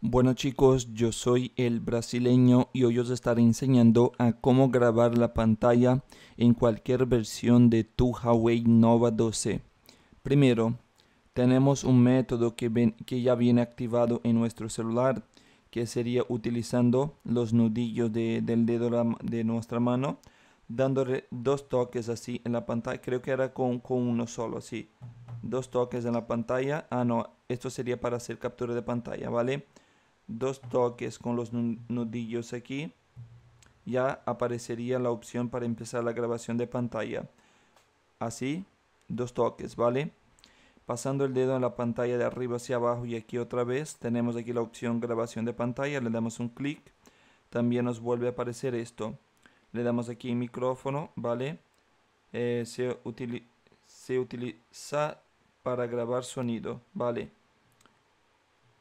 Bueno chicos, yo soy el brasileño y hoy os estaré enseñando a cómo grabar la pantalla en cualquier versión de tu Huawei Nova 12. Primero, tenemos un método que, que ya viene activado en nuestro celular, que sería utilizando los nudillos del dedo de nuestra mano, dándole dos toques así en la pantalla, creo que era con, uno solo, así, dos toques en la pantalla, ah no, esto sería para hacer captura de pantalla, ¿vale? vale dos toques con los nudillos aquí, ya aparecería la opción para empezar la grabación de pantalla. Así, dos toques, ¿vale? Pasando el dedo en la pantalla de arriba hacia abajo y aquí otra vez, tenemos aquí la opción grabación de pantalla, le damos un clic, también nos vuelve a aparecer esto. Le damos aquí micrófono, ¿vale? Eh, se utiliza para grabar sonido, ¿vale?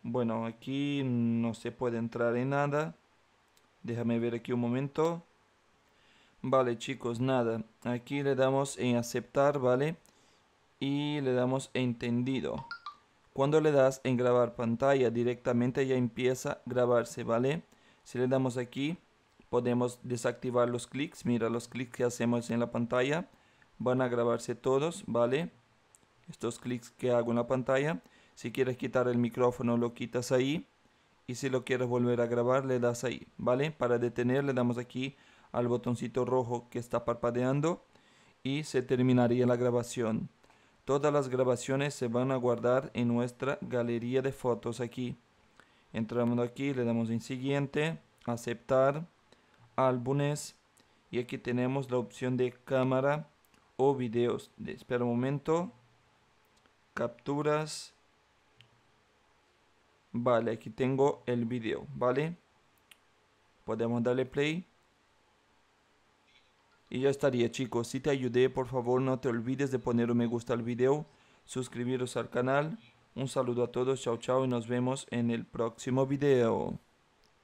Bueno, aquí no se puede entrar en nada. Déjame ver aquí un momento. Vale, chicos, nada. Aquí le damos en aceptar, ¿vale? Y le damos entendido. Cuando le das en grabar pantalla, directamente ya empieza a grabarse, ¿vale? Si le damos aquí, podemos desactivar los clics. Mira, los clics que hacemos en la pantalla van a grabarse todos, ¿vale? Estos clics que hago en la pantalla. Si quieres quitar el micrófono, lo quitas ahí. Y si lo quieres volver a grabar, le das ahí, ¿vale? Para detener, le damos aquí al botoncito rojo que está parpadeando y se terminaría la grabación. Todas las grabaciones se van a guardar en nuestra galería de fotos aquí. Entramos aquí, le damos en siguiente, aceptar, álbumes y aquí tenemos la opción de cámara o videos. Espera un momento, capturas, Vale, aquí tengo el video, ¿vale? Podemos darle play. Y ya estaría chicos, si te ayudé por favor no te olvides de poner un me gusta al video, suscribiros al canal. Un saludo a todos, chao chao y nos vemos en el próximo video.